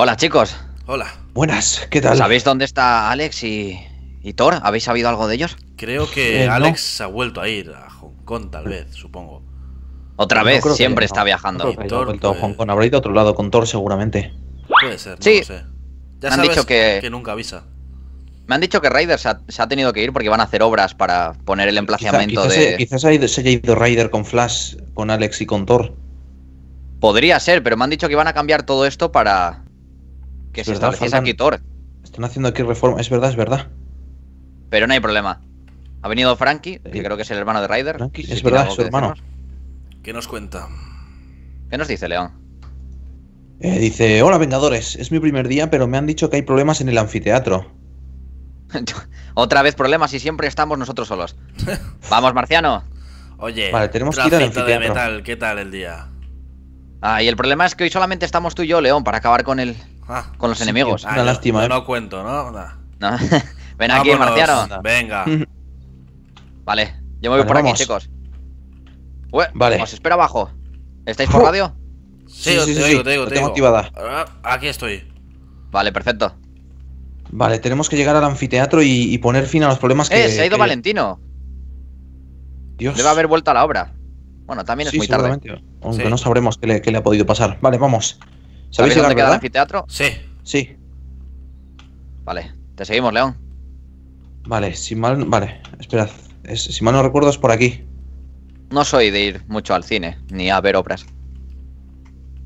Hola chicos. Hola. Buenas, ¿qué tal? ¿Sabéis dónde está Alex y, y Thor? ¿Habéis sabido algo de ellos? Creo que eh, Alex ha vuelto a ir a Hong Kong tal eh. vez, supongo. Otra vez, siempre está viajando. Thor, vuelto a pues, Hong Kong. Habrá ido a otro lado con Thor seguramente. Puede ser, sí. sé. Ya sabes han dicho que... nunca avisa. Me han dicho que Ryder se ha, tenido que ir porque van a hacer obras para poner el emplazamiento de. quizás se haya ido Ryder con Flash, con Alex y con Thor. Podría ser, pero me han dicho que van a cambiar todo esto para, que se está aquí Thor. Están haciendo aquí reforma, es verdad, es verdad. Pero no hay problema. Ha venido Frankie, que creo que es el hermano de Ryder. es verdad, es su hermano. ¿Qué nos cuenta? ¿Qué nos dice León? Eh, dice, hola Vengadores, es mi primer día, pero me han dicho que hay problemas en el anfiteatro. Otra vez problemas y siempre estamos nosotros solos. Vamos, Marciano. Oye, vale, tenemos que ir al anfiteatro. de metal, ¿qué tal el día? Ah, y el problema es que hoy solamente estamos tú y yo, León, para acabar con el Ah. con los enemigos. Ah, Una lástima. No, eh. no, cuento, ¿no? Ven aquí, marciano. Venga. Vale, yo me voy por aquí, chicos. vale. Os espero abajo. ¿Estáis por radio? Sí, sí, sí, te digo, te digo, ah, Aquí estoy. Vale, perfecto. Vale, tenemos que llegar al anfiteatro y, poner fin a los problemas eh, que. ¡Eh! Se ha ido Valentino. Dios. Debe haber vuelto a la obra. Bueno, también es muy tarde. Aunque no sabremos qué le ha podido pasar. Vale, vamos. ¿Sabéis dónde queda el anfiteatro? Sí. Sí. Vale, te seguimos, León. Vale, si mal. Vale, esperad. si mal no recuerdo, es por aquí. No soy de ir mucho al cine, ni a ver obras.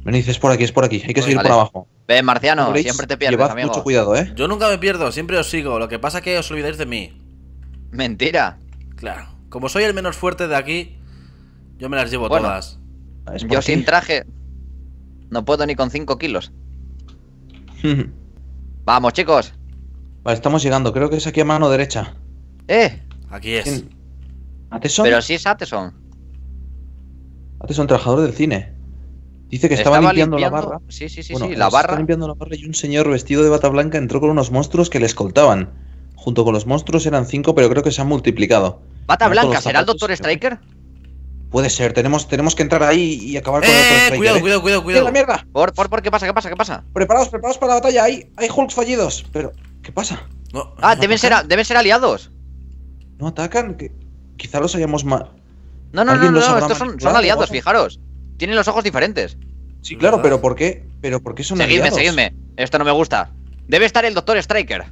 Venid, es por aquí, es por aquí. Hay que pues seguir por abajo. Ven, Marciano, siempre te pierdes, Llevad cuidado, ¿eh? Yo nunca me pierdo, siempre os sigo. Lo que pasa es que os olvidáis de mí. Mentira. Claro. Como soy el menos fuerte de aquí, yo me las llevo todas. Ah, yo sin traje, no puedo ni con 5 kilos. Vamos, chicos. Vale, estamos llegando. Creo que es aquí a mano derecha. ¡Eh! Aquí es. ¿Ateson? Pero sí es Ateson. Ateson, trabajador del cine. Dice que estaba, limpiando, la barra. Sí, sí, sí, sí eh, la barra. Estaba limpiando la barra y un señor vestido de bata blanca entró con unos monstruos que le escoltaban. Junto con los monstruos eran cinco, pero creo que se han multiplicado. ¿Bata blanca? ¿Será el Doctor Striker? Puede ser, tenemos, tenemos que entrar ahí y acabar con eh, el eh. cuidado, cuidado, cuidado, cuidado. la mierda! Por, por, por, ¿qué pasa? ¿Qué pasa? ¿Qué pasa? Preparados, preparados para la batalla, hay, hay Hulks fallidos. Pero, ¿qué pasa? ah, deben, ser, deben ser aliados. No atacan, que quizá los hayamos mal. No, no, no, no, estos son, aliados, fijaros. Tienen los ojos diferentes. Sí, claro, pero ¿por qué? ¿Pero por qué son aliados? Seguidme, seguidme. Esto no me gusta. Debe estar el Doctor Striker.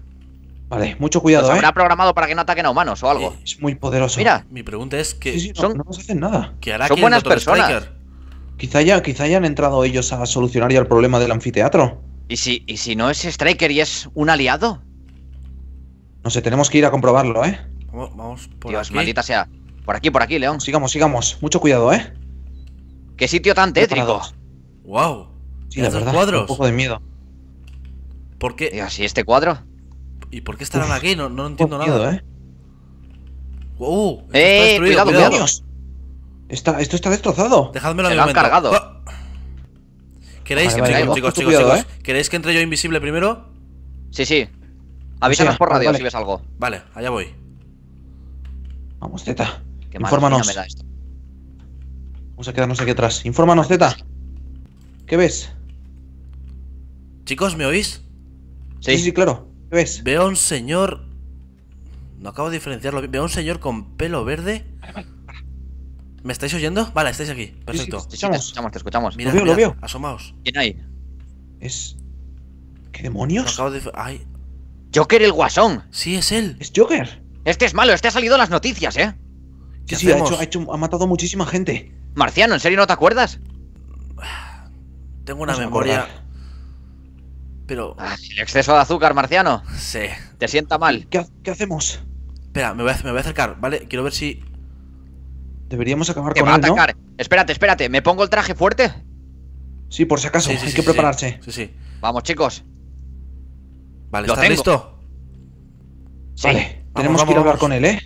Vale, mucho cuidado. habrá ¿eh? programado para que no ataquen a humanos o algo. Eh, es muy poderoso. Mira, mi pregunta es que no, nos hacen nada. buenas personas. Quizá, ya, quizá hayan entrado ellos a solucionar ya el problema del anfiteatro. ¿Y si, ¿Y si no es Striker y es un aliado? No sé, tenemos que ir a comprobarlo, ¿eh? Vamos, vamos por Dios, maldita sea. Por aquí, por aquí, León. Pues sigamos, sigamos. Mucho cuidado, ¿eh? Qué sitio tan tétrico. Wow. Sí, la verdad. Cuadros? Un poco de miedo. ¿Por qué? Y así este cuadro? ¿Y por qué estarán aquí? No, no entiendo nada. ¿eh? ¡Wow! ¡Eh! Está ¡Cuidado, cuidado! esto está destrozado. Dejadmelo en momento. cargado. ¿Queréis, que, ¿Queréis que entre yo invisible primero? Sí, sí. Avísanos por radio si ves algo. Vale, allá voy. Vamos, Zeta. Infórmanos. Vamos a quedarnos aquí atrás. Infórmanos, Zeta. ¿Qué ves? Chicos, ¿me oís? Sí, sí, sí claro. Veo un señor. No acabo de diferenciarlo. Veo un señor con pelo verde. ¿Me estáis oyendo? Vale, estáis aquí. Perfecto. te escuchamos, te escuchamos. Mira, lo veo, lo veo. Asomaos. ¿Quién hay? Es. ¿Qué demonios? acabo de. Joker el guasón. Sí, es él. Es Joker. Este es malo, este ha salido en las noticias, ¿eh? Sí, ha, hecho, ha, matado muchísima gente. Marciano, ¿en serio no te acuerdas? Tengo una memoria pero... Ah, el exceso de azúcar, marciano. Sí. Te sienta mal. ¿Qué, hacemos? Espera, me voy, a, acercar, ¿vale? Quiero ver si... Deberíamos acabar con va a atacar. Espérate, espérate. ¿Me pongo el traje fuerte? Sí, por si acaso. Hay que prepararse. Sí, sí. Vamos, chicos. Vale, ¿estás tengo? listo? Vale. tenemos que ir a hablar con él, ¿eh?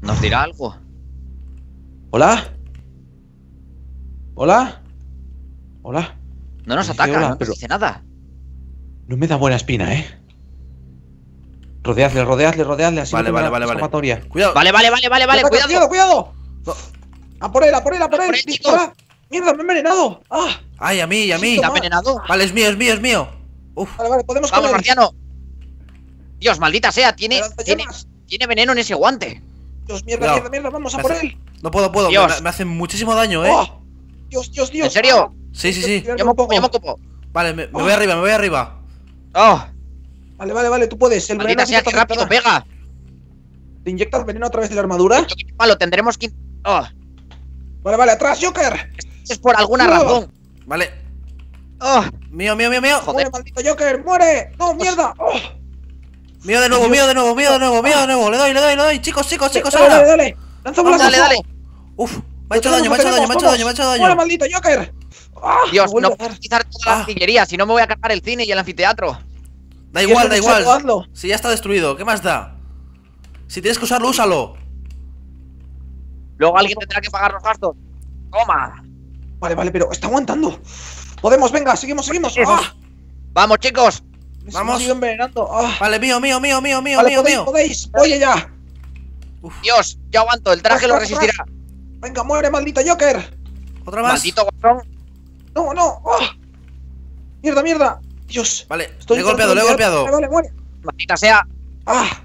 ¿Nos dirá algo? ¿Hola? ¿Hola? ¿Hola? No nos ataca, no nos dice nada. No me da buena espina, eh. Rodeadle, rodeadle, rodeadle. Así vale, vale, vale, vale. Cuidado. Vale, vale, vale, vale, vale. Cuidado, cuidado, cuidado. A por él, a por él, a por él. Mierda, me he envenenado. Ah. Ay, a mí, a mí. ¡Me envenenado? Vale, es mío, es mío, es mío. Uf. Vale, vale, podemos Vamos, Marciano. Dios, maldita sea, tiene, tiene, tiene veneno en ese guante. Dios, mierda, mierda, mierda, vamos a por él. No puedo, puedo, Me, hacen muchísimo daño, eh. Oh, Dios, Dios, Dios. ¿En serio? Sí, sí, sí. Llamo poco llamo topo Vale, me, oh. voy arriba, me voy arriba. Oh. Vale, vale, vale, tú puedes. El veneno rápido, pega. ¿Te inyectas veneno a través de la armadura? Vale, tendremos que... Oh. Vale, vale, atrás, Joker. Es por alguna razón. Vale. Oh. Mío, mío, mío, mío. Joder. Muere, maldito Joker, muere. No, pues mierda. Oh. Mío de nuevo, mío de nuevo, mío de nuevo, mío de nuevo. Le doy, le doy, le doy. Chicos, chicos, chicos, ahora. Dale, dale. dale. Lanza Dale, dale. Uf, me ha hecho daño, me ha hecho daño, me ha hecho daño, me ha hecho daño. maldito Joker. Ah, Dios, no puedo utilizar toda la ah. artillería, si no me voy a cargar el cine y el anfiteatro. Da igual, da igual. Si ya está destruido, ¿qué más da? Si tienes que usarlo, úsalo. Luego alguien tendrá que pagar los gastos. Toma. Vale, vale, pero está aguantando. Podemos, venga, seguimos, seguimos. Ah. Vamos, chicos. Vamos. Vale, mío, mío, mío, mío, mío, mío, mío. Oye ya. Dios, ya aguanto, el traje lo resistirá. Venga, muere, maldito Joker. Otra más. Maldito ¡No, no! ¡Oh! ¡Mierda, mierda! ¡Dios! Vale, Estoy le he golpeado, le he golpeado. Vale, vale, Maldita sea. ¡Ah!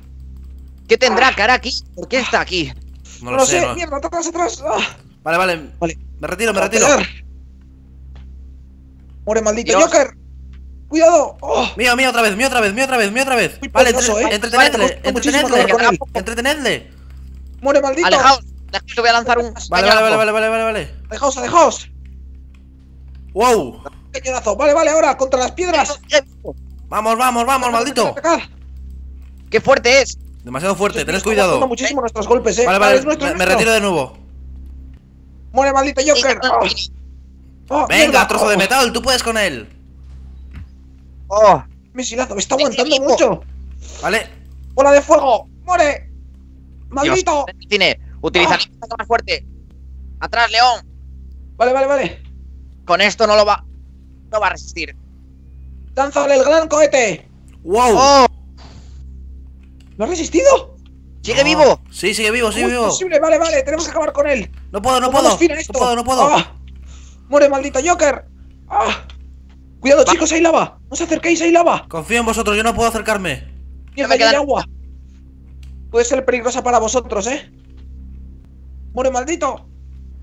¿Qué tendrá cara aquí? ¿Por qué está aquí? No, no lo, sé, sé mierda, atrás, atrás. ¡Ah! Vale, vale, vale. Me retiro, me retiro. ¡Muere, maldito Joker. ¡Cuidado! ¡Oh! Mío, mío, otra vez, mío, otra vez, mío, otra vez, mío, otra vez. vale, eh. entretenedle, entretenedle, entretenedle, entretenedle. ¡More maldito! Alejaos, dejaos, voy a lanzar un. Vale, vale, vale, vale, vale, vale. Alejaos, alejaos. ¡Wow! Vale, vale, ahora, contra las piedras. Vamos, vamos, vamos, maldito. ¡Qué fuerte es! Demasiado fuerte, tenés cuidado. muchísimo nuestros golpes, eh. Vale, vale, me, retiro de nuevo. ¡Muere, maldito Joker! Oh, oh, ¡Venga, trozo de metal! ¡Tú puedes con él! ¡Oh! Misilazo, me está aguantando mucho. Vale. ¡Bola de fuego! ¡Muere! ¡Maldito! tiene, utiliza ah. más fuerte. ¡Atrás, León! Vale, vale, vale. Con esto no lo va. No va a resistir. ¡Danza el gran cohete! ¡Wow! ¿Lo oh. ¿No ha resistido? ¡Sigue vivo! Sí, sigue vivo, sigue vivo. Posible? Vale, vale, tenemos que acabar con él. No puedo, no puedo. No puedo, no puedo. Ah. ¡Muere, maldito Joker! ¡Ah! Cuidado, chicos, hay lava. No os acerquéis, hay lava. Confío en vosotros, yo no puedo acercarme. Mierda, me agua. Puede ser peligrosa para vosotros, ¿eh? ¡Muere, maldito!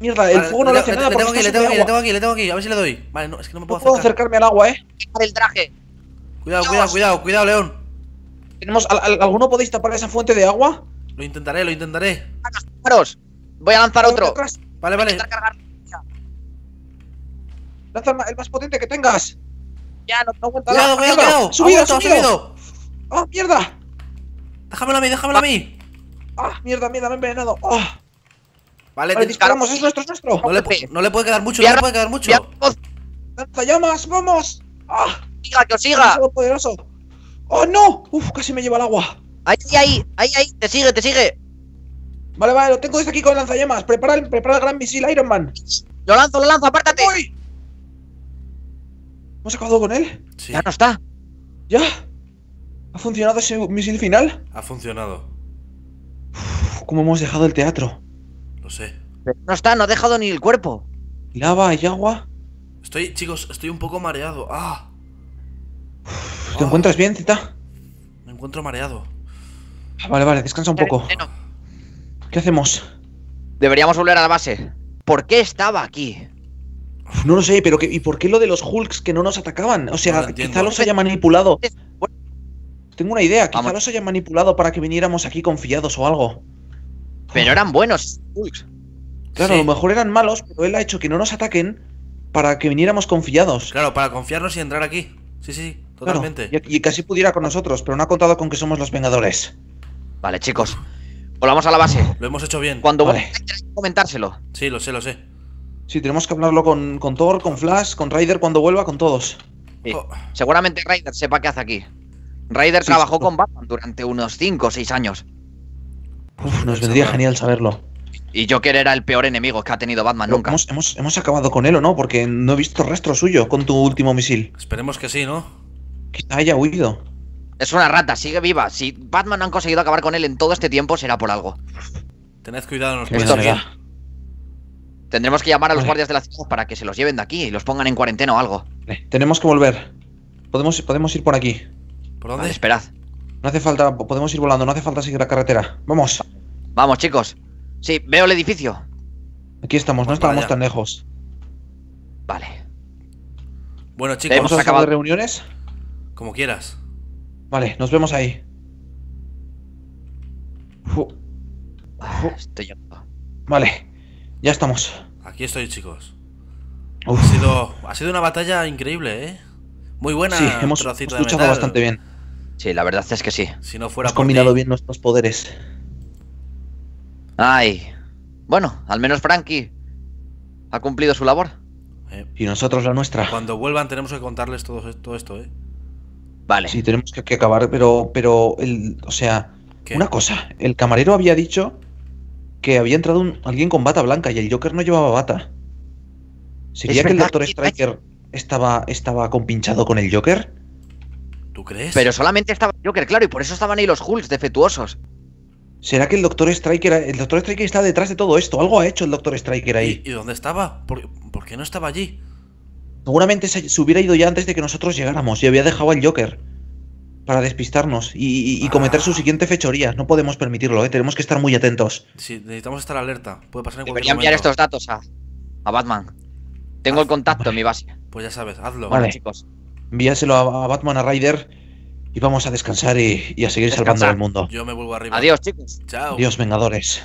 Mierda, el fuego no le, le hace le, nada. tengo aquí, le tengo aquí, le tengo aquí, le tengo aquí. A ver si le doy. Vale, no, es que no me puedo acercarme al agua, eh. El traje. Cuidado, cuidado, cuidado, cuidado, León. Tenemos, ¿Alguno podéis tapar esa fuente de agua? Lo intentaré, lo intentaré. Voy a lanzar otro. Vale, vale. Lanza el más potente que tengas. Ya, no, no aguanta Cuidado, cuidado, cuidado. Subido, subido. ¡Ah, mierda! Déjamelo a mí, déjamelo a mí. ¡Ah, mierda, mierda, me he envenenado! ¡Ah! Vale, disparamos, es nuestro, es nuestro. No le, no le, puede quedar mucho, no le puede quedar mucho. ¡Lanzallamas, ¡Vamos! Ah, ¡Siga, que os siga! poderoso! ¡Oh, no! ¡Uf, casi me lleva el agua! ¡Ahí, ahí! ¡Ahí, ahí! ¡Te sigue, te sigue! Vale, vale, lo tengo desde aquí con lanzallamas. Prepara el, prepara gran misil, Iron Man. Lo lanzo, lo lanzo, apártate. ¿Hemos acabado con él? Ya no está. ¿Ya? ¿Ha funcionado ese misil final? Ha funcionado. Uf, ¿Cómo hemos dejado el teatro? No está, no ha dejado ni el cuerpo. Lava y agua. Estoy, chicos, estoy un poco mareado. ¡Ah! ¿Te encuentras bien, Zita? Me encuentro mareado. Ah, vale, vale, descansa un poco. ¿Qué hacemos? Deberíamos volver a la base. ¿Por qué estaba aquí? No lo sé, pero ¿y por qué lo de los Hulks que no nos atacaban? O sea, quizá los haya manipulado. Tengo una idea, quizá los haya manipulado para que viniéramos aquí confiados o algo. Pero eran buenos. Claro, a lo mejor eran malos, pero él ha hecho que no nos ataquen para que viniéramos confiados. Claro, para confiarnos y entrar aquí. Sí, sí, totalmente. y, casi pudiera con nosotros, pero no ha contado con que somos los Vengadores. Vale, chicos. Volvamos a la base. Lo hemos hecho bien. Cuando vale. vuelva, comentárselo. Sí, lo sé, lo sé. Sí, tenemos que hablarlo con, con Thor, con Flash, con Raider cuando vuelva, con todos. Oh. Seguramente Raider sepa qué hace aquí. Raider trabajó con Batman durante unos 5 o 6 años. Uf, nos vendría genial saberlo. Y que era el peor enemigo que ha tenido Batman nunca. Hemos, acabado con él o no, porque no he visto rastro suyo con tu último misil. Esperemos que sí, ¿no? Quizá haya huido. Es una rata, sigue viva. Si Batman no han conseguido acabar con él en todo este tiempo, será por algo. Tened cuidado, nos Esto ¿eh? Tendremos que llamar a los guardias de la ciudad para que se los lleven de aquí y los pongan en cuarentena o algo. Tenemos que volver. Podemos, podemos ir por aquí. ¿Por dónde? esperad. No hace falta, podemos ir volando, no hace falta seguir la carretera. Vamos. Vamos, chicos. Sí, veo el edificio. Aquí estamos, no estamos tan lejos. Vale. Bueno, chicos, ¿hemos acabado de reuniones? Como quieras. Vale, nos vemos ahí. Vale, ya estamos. Aquí estoy, chicos. Ha sido, ha sido una batalla increíble, ¿eh? Muy buena. Sí, hemos, hemos bastante bien. Sí, la verdad es que sí. Si no fuera combinado bien nuestros poderes. Ay. Bueno, al menos Frankie ha cumplido su labor. Eh, y nosotros la nuestra. Cuando vuelvan tenemos que contarles todo, esto, ¿eh? Vale. Sí, tenemos que, acabar, pero, pero, el, o sea, una cosa, el camarero había dicho que había entrado un, alguien con bata blanca y el Joker no llevaba bata. ¿Sería que el Doctor Striker estaba, estaba compinchado con el Joker? ¿Tú crees? Pero solamente estaba Joker, claro, y por eso estaban ahí los Hulks defectuosos. ¿Será que el Doctor Striker, el Doctor está detrás de todo esto? Algo ha hecho el Doctor Striker ahí. ¿Y, dónde estaba? ¿Por, qué no estaba allí? Seguramente se, hubiera ido ya antes de que nosotros llegáramos y había dejado al Joker para despistarnos y, cometer ah. su siguiente fechoría. No podemos permitirlo, ¿eh? tenemos que estar muy atentos. Sí, necesitamos estar alerta. Puede pasar en cualquier enviar estos datos a, a Batman. Tengo el ah, contacto en mi base. Pues ya sabes, hazlo. vale. chicos envíaselo a, Batman, a Ryder y vamos a descansar y, a seguir salvando el mundo. Adiós, chicos. Adiós, Vengadores.